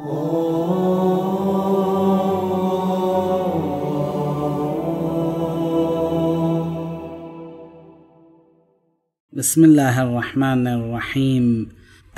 بسم الله الرحمن الرحيم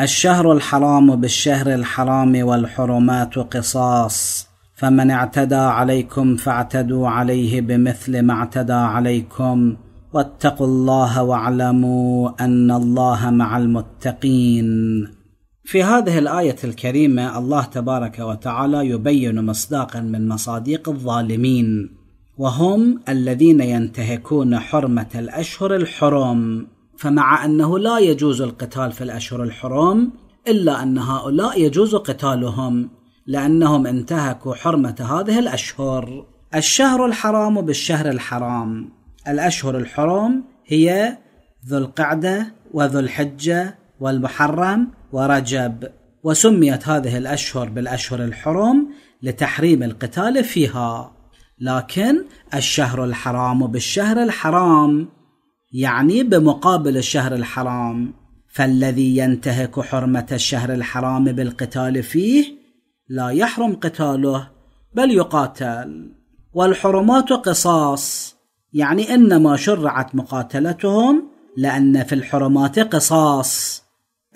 الشهر الحرام بالشهر الحرام والحرمات قصاص فمن اعتدى عليكم فاعتدوا عليه بمثل ما اعتدى عليكم واتقوا الله واعلموا ان الله مع المتقين في هذه الآية الكريمة الله تبارك وتعالى يبين مصداقا من مصادق الظالمين وهم الذين ينتهكون حرمة الأشهر الحرم فمع أنه لا يجوز القتال في الأشهر الحرم إلا أن هؤلاء يجوز قتالهم لأنهم انتهكوا حرمة هذه الأشهر الشهر الحرام بالشهر الحرام الأشهر الحرم هي ذو القعدة وذو الحجة والمحرم ورجب وسميت هذه الأشهر بالأشهر الحرم لتحريم القتال فيها لكن الشهر الحرام بالشهر الحرام يعني بمقابل الشهر الحرام فالذي ينتهك حرمة الشهر الحرام بالقتال فيه لا يحرم قتاله بل يقاتل والحرمات قصاص يعني انما شرعت مقاتلتهم لان في الحرمات قصاص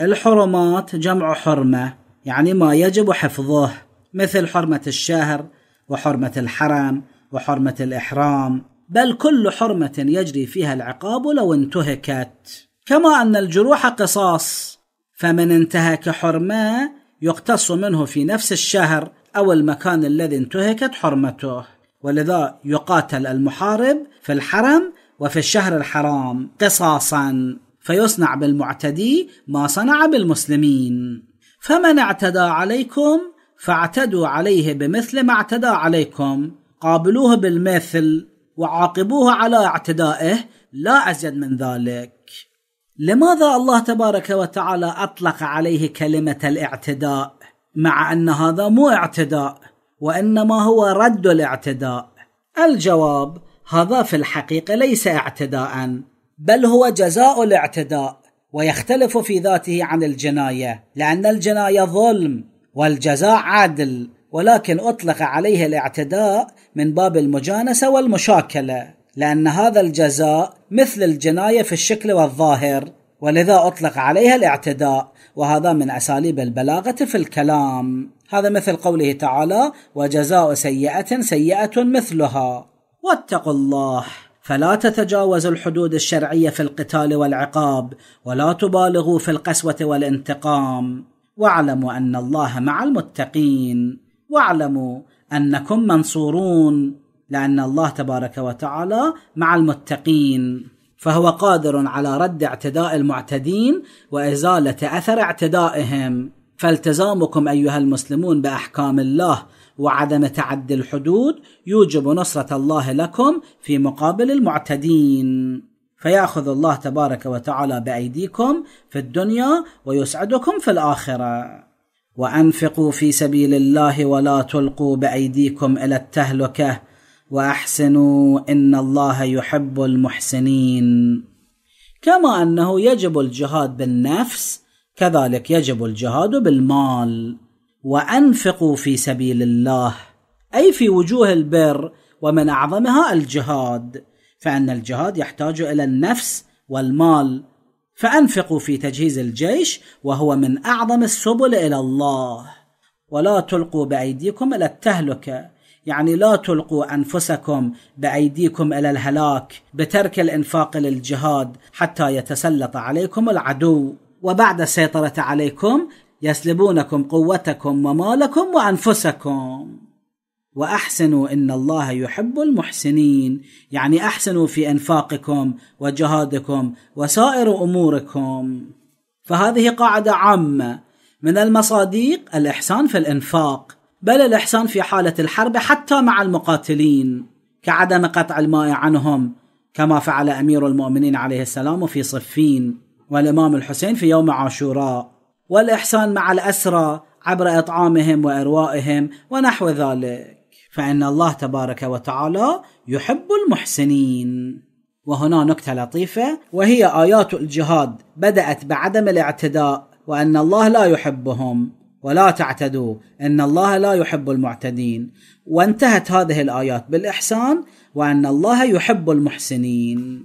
الحرمات جمع حرمة يعني ما يجب حفظه مثل حرمة الشهر وحرمة الحرم وحرمة الإحرام بل كل حرمة يجري فيها العقاب لو انتهكت كما أن الجروح قصاص فمن انتهك حرمة يقتص منه في نفس الشهر أو المكان الذي انتهكت حرمته ولذا يقاتل المحارب في الحرم وفي الشهر الحرام قصاصا فيصنع بالمعتدي ما صنع بالمسلمين فمن اعتدى عليكم فاعتدوا عليه بمثل ما اعتدى عليكم قابلوه بالمثل وعاقبوه على اعتدائه لا ازيد من ذلك لماذا الله تبارك وتعالى اطلق عليه كلمه الاعتداء مع ان هذا مو اعتداء وانما هو رد الاعتداء الجواب هذا في الحقيقه ليس اعتداء بل هو جزاء الاعتداء ويختلف في ذاته عن الجنايه لان الجنايه ظلم والجزاء عدل ولكن اطلق عليه الاعتداء من باب المجانسه والمشاكله لان هذا الجزاء مثل الجنايه في الشكل والظاهر ولذا اطلق عليها الاعتداء وهذا من اساليب البلاغه في الكلام هذا مثل قوله تعالى وجزاء سيئه سيئه مثلها واتقوا الله فلا تتجاوزوا الحدود الشرعيه في القتال والعقاب ولا تبالغوا في القسوه والانتقام واعلموا ان الله مع المتقين واعلموا انكم منصورون لان الله تبارك وتعالى مع المتقين فهو قادر على رد اعتداء المعتدين وازاله اثر اعتدائهم فالتزامكم ايها المسلمون باحكام الله وعدم تعدي الحدود يوجب نصره الله لكم في مقابل المعتدين فياخذ الله تبارك وتعالى بايديكم في الدنيا ويسعدكم في الاخره وانفقوا في سبيل الله ولا تلقوا بايديكم الى التهلكه واحسنوا ان الله يحب المحسنين كما انه يجب الجهاد بالنفس كذلك يجب الجهاد بالمال وانفقوا في سبيل الله اي في وجوه البر ومن اعظمها الجهاد فان الجهاد يحتاج الى النفس والمال فانفقوا في تجهيز الجيش وهو من اعظم السبل الى الله ولا تلقوا بايديكم الى التهلكه يعني لا تلقوا انفسكم بايديكم الى الهلاك بترك الانفاق للجهاد حتى يتسلط عليكم العدو وبعد السيطرة عليكم يسلبونكم قوتكم ومالكم وأنفسكم وأحسنوا إن الله يحب المحسنين يعني أحسنوا في أنفاقكم وجهادكم وسائر أموركم فهذه قاعدة عامة من المصادق الإحسان في الإنفاق بل الإحسان في حالة الحرب حتى مع المقاتلين كعدم قطع الماء عنهم كما فعل أمير المؤمنين عليه السلام في صفين والإمام الحسين في يوم عاشوراء والإحسان مع الأسرى عبر إطعامهم وإروائهم ونحو ذلك فإن الله تبارك وتعالى يحب المحسنين وهنا نكتة لطيفة وهي آيات الجهاد بدأت بعدم الاعتداء وأن الله لا يحبهم ولا تعتدوا ان الله لا يحب المعتدين وانتهت هذه الايات بالاحسان وان الله يحب المحسنين